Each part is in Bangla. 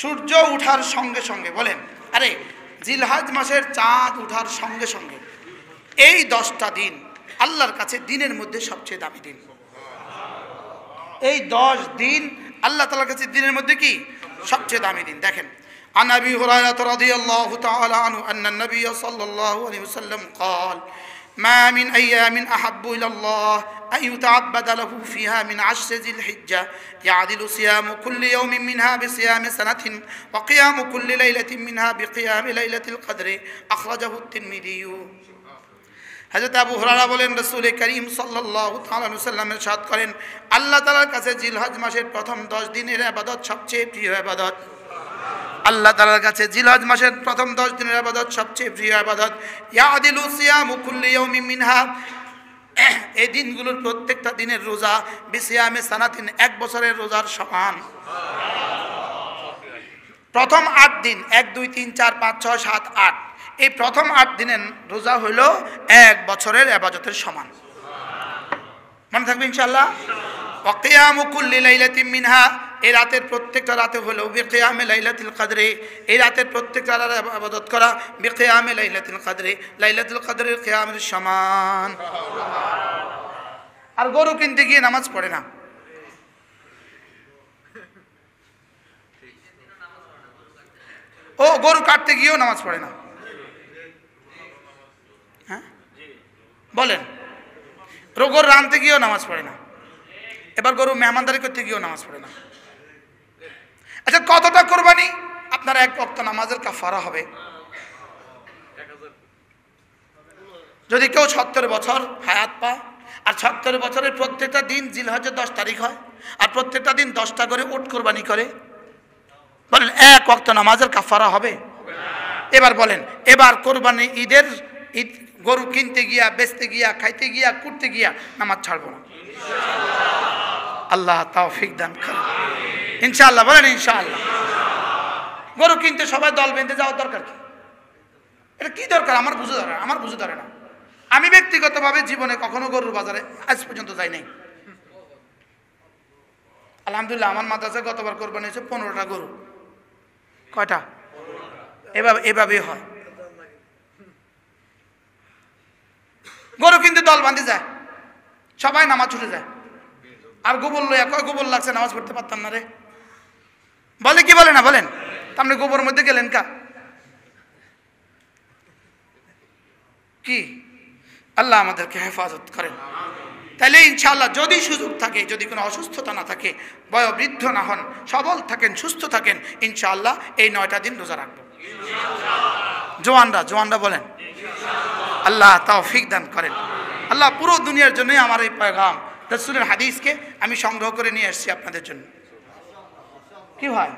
সূর্য উঠার সঙ্গে সঙ্গে বলেন আরে জিলহাজ মাসের চাঁদ উঠার সঙ্গে সঙ্গে এই দশটা দিন আল্লাহর কাছে দিনের মধ্যে সবচেয়ে দামি দিন এই দশ দিন আল্লাহ তালার কাছে দিনের মধ্যে কি সবচেয়ে দামি দিন দেখেন عن ابي هريره رضي الله تعالى عنه ان النبي صلى الله عليه وسلم قال ما من أن يتعبد له فيها من عشر ذي الحجة يعدل صيام كل يوم منها بصيام سنة وقيام كل ليلة منها بقيام ليلة القدر أخرجه الترمذي হাজরত আবু হরারা বলেন রসুলে করিম সাল্লাহ তালামের সাদ করেন আল্লাহ তালার কাছে জিলহজ মাসের প্রথম দশ দিনের আবাদত সবচেয়ে প্রিয় আবাদত আল্লাহ তালার কাছে জিলহজ মাসের প্রথম দশ দিনের আবাদত সবচেয়ে প্রিয় আবাদত ইয়াদিলু সিয়ামু কুল্লি ইয়াউমি মিনহা এই দিনগুলোর প্রত্যেকটা দিনের রোজা বিসিয়ামে সানাতিন এক বছরের রোজার সমান প্রথম আট দিন এক দুই তিন চার পাঁচ ছয় সাত আট এই প্রথম আট দিনের রোজা হইল এক বছরের এবাজতের সমান মনে থাকবে ইনশাল্লাহ অকেয়া মুকুল্লিলাইলাতিম মিনহা এই রাতের প্রত্যেকটা রাতে হলো বেকে আমে লাইলাতিল কাদরে এই রাতের প্রত্যেকটা রাতে আবাদত করা বেকে আমে লাইলাতিল কাদরে লাইলাতুল কাদরের কেয়ামের সমান আর গরু কিনতে গিয়ে নামাজ পড়ে না ও গরু কাটতে গিয়েও নামাজ পড়ে না হ্যাঁ বলেন গরু রানতে গিয়েও নামাজ পড়ে না এবার গরু মেহমানদারি করতে গিয়েও নামাজ পড়ে না আচ্ছা কতটা কোরবানি আপনার এক অক্ত নামাজের কাফারা হবে যদি কেউ সত্তর বছর হায়াত পায় আর সত্তর বছরের প্রত্যেকটা দিন জিলহজের দশ তারিখ হয় আর প্রত্যেকটা দিন দশটা করে ওট কোরবানি করে বলেন এক অক্ত নামাজের কাফারা হবে এবার বলেন এবার কোরবানি ঈদের ঈদ গরু কিনতে গিয়া বেচতে গিয়া খাইতে গিয়া কুটতে গিয়া নামাজ ছাড়বো না আল্লাহ তাও ফিকদান দান ইনশাল্লাহ বলেন ইনশাল্লাহ গরু কিনতে সবাই দল বেঁধে যাওয়ার দরকার কি এটা কি দরকার আমার বুঝে ধরে আমার বুঝে ধরে না আমি ব্যক্তিগতভাবে জীবনে কখনো গরুর বাজারে আজ পর্যন্ত যাই নাই আলহামদুলিল্লাহ আমার মাদ্রাসায় গতবার কোরবানি হয়েছে পনেরোটা গরু কয়টা এভাবে এভাবেই হয় গরু কিন্তু দল বাঁধে যায় সবাই নামাজ ছুটে যায় আর গোবর লইয়া কয় গোবর লাগছে নামাজ পড়তে পারতাম না রে বলে কি বলে না বলেন আপনি গোবর মধ্যে গেলেন কা কি আল্লাহ আমাদেরকে হেফাজত করেন তাহলে ইনশাআল্লাহ যদি সুযোগ থাকে যদি কোনো অসুস্থতা না থাকে বৃদ্ধ না হন সবল থাকেন সুস্থ থাকেন ইনশাআল্লাহ এই নয়টা দিন রোজা রাখবো জোয়ানরা জোয়ানরা বলেন আল্লাহ তাও ফিক দান করেন আল্লাহ পুরো দুনিয়ার জন্যই আমার এই পয়গাম রসুলের হাদিসকে আমি সংগ্রহ করে নিয়ে এসেছি আপনাদের জন্য কি হয়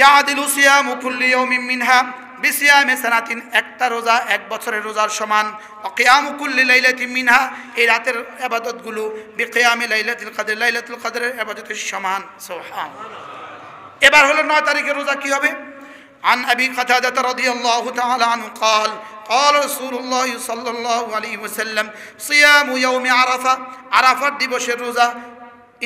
ইয়াদিলু সিয়ামু কুল্লি ইয়াউমিন মিনহা বিসিয়ামে সানাতিন একটা রোজা এক বছরের রোজার সমান অকিয়ামু কুল্লি লাইলাতি মিনহা এই রাতের আবাদতগুলো বিকিয়ামে লাইলাতুল কাদের লাইলাতুল কাদের আবাদতের সমান সোহান এবার হলো নয় তারিখের রোজা কি হবে عن أبي قتادة رضي الله تعالى عنه قال قال رسول الله صلى الله عليه وسلم صيام يوم عرفة عرفة دي بشر رزا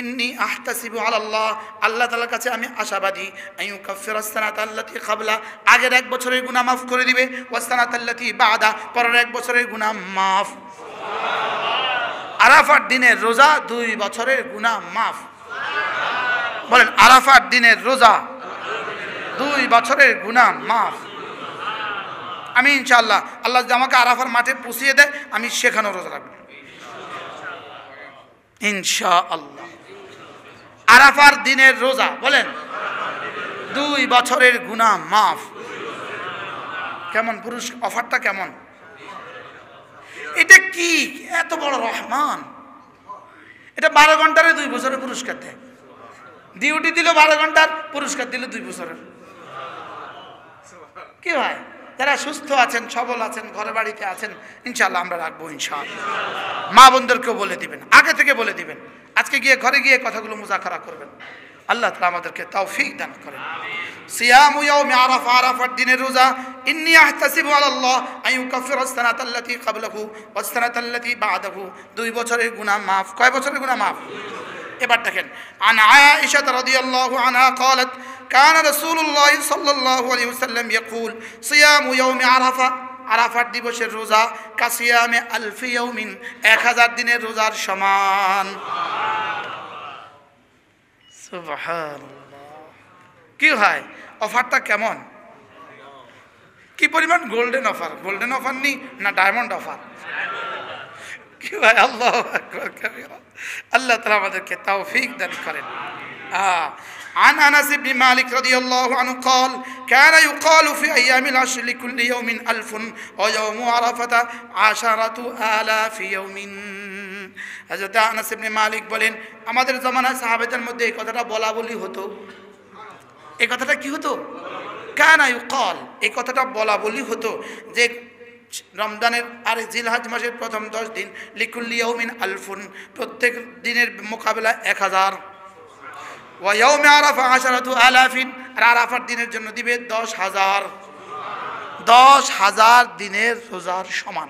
ইন্নি আহতাসিবু আল্লাহ আল্লাহ তালার কাছে আমি আশাবাদী আইউ কাফের আস্তানাত আল্লাতি খাবলা আগের এক বছরের গুণা মাফ করে দিবে ওয়াস্তানাত আল্লাতি বাদা পরের এক বছরের গুণা মাফ আরাফার দিনের রোজা দুই বছরের গুণা মাফ বলেন আরাফার দিনের রোজা দুই বছরের গুণা মাফ আমি ইনশাল্লাহ আল্লাহ আমাকে আরাফার মাঠে পুষিয়ে দেয় আমি সেখানেও রোজা রাখবো ইনশা আল্লাহ আরাফার দিনের রোজা বলেন দুই বছরের গুণা মাফ কেমন পুরুষ অফারটা কেমন এটা কি এত বড় রহমান এটা বারো ঘন্টারে দুই বছরের পুরস্কার দেয় ডিউটি দিল বারো ঘন্টার পুরস্কার দিল দুই বছরের কি ভাই যারা সুস্থ আছেন সবল আছেন ঘরে বাড়িতে আছেন ইনশাল্লাহ আমরা রাখবো ইনশাআল্লাহ মা বোনদেরকেও বলে দিবেন আগে থেকে বলে দিবেন আজকে গিয়ে ঘরে গিয়ে কথাগুলো মুজাখারা করবেন আল্লাহ তালা আমাদেরকে ফিক দান করেন সিয়াম দিনের রোজা আই দুই বছরের গুনাহ মাফ কয় বছরের গুনাহ মাফ এবার দেখেন আন আয়েশা রাদিয়াল্লাহু আনহা قالت كان رسول الله صلى الله عليه وسلم يقول সিয়াম يوم আরাফা আরাফার দিবসের রোজা কাসিয়ামে আলফিয়মিন এক হাজার দিনের রোজার সমান কি হয় অফারটা কেমন কি পরিমাণ গোল্ডেন অফার গোল্ডেন অফার নি না ডায়মন্ড অফার আল্লাহ আল্লাহ তালা আমাদেরকে তৌফিক দান করেন عن انس بن مالك رضي الله عنه قال كان يقال في ايام العشر لكل يوم الف ويوم عرفه عشره الاف يوم হযরত আনাস ইবনে মালিক বলেন আমাদের জমানায় সাহাবেদের মধ্যে এই কথাটা বলা বলি হতো এই কথাটা কি হতো কানা ইউকল এই কথাটা বলা বলি হতো যে রমজানের আর জিলহাজ মাসের প্রথম দশ দিন লিকুল্লিয়মিন আলফুন প্রত্যেক দিনের মোকাবেলা এক হাজার ওয়াউমে আরাফা আশারাতু আলাফিন আর আরাফার দিনের জন্য দিবে দশ হাজার দশ হাজার দিনের রোজার সমান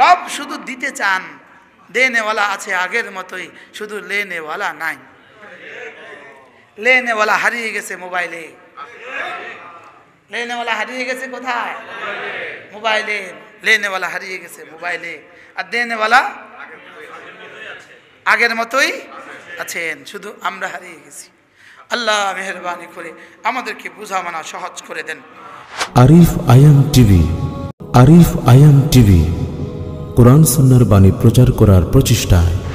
রব শুধু দিতে চান দে নেওয়ালা আছে আগের মতোই শুধু লে নেওয়ালা নাই লে নেওয়ালা হারিয়ে গেছে মোবাইলে লেনেওয়ালা হারিয়ে গেছে কোথায় মোবাইলে লেনেওয়ালা হারিয়ে গেছে মোবাইলে আর দেনেওয়ালা আগের মতোই আছেন শুধু আমরা হারিয়ে গেছি আল্লাহ মেহরবানি করে আমাদেরকে বুঝা মানা সহজ করে দেন আরিফ আয়াম টিভি আরিফ আয়াম টিভি কোরআন সুন্নার বাণী প্রচার করার প্রচেষ্টায়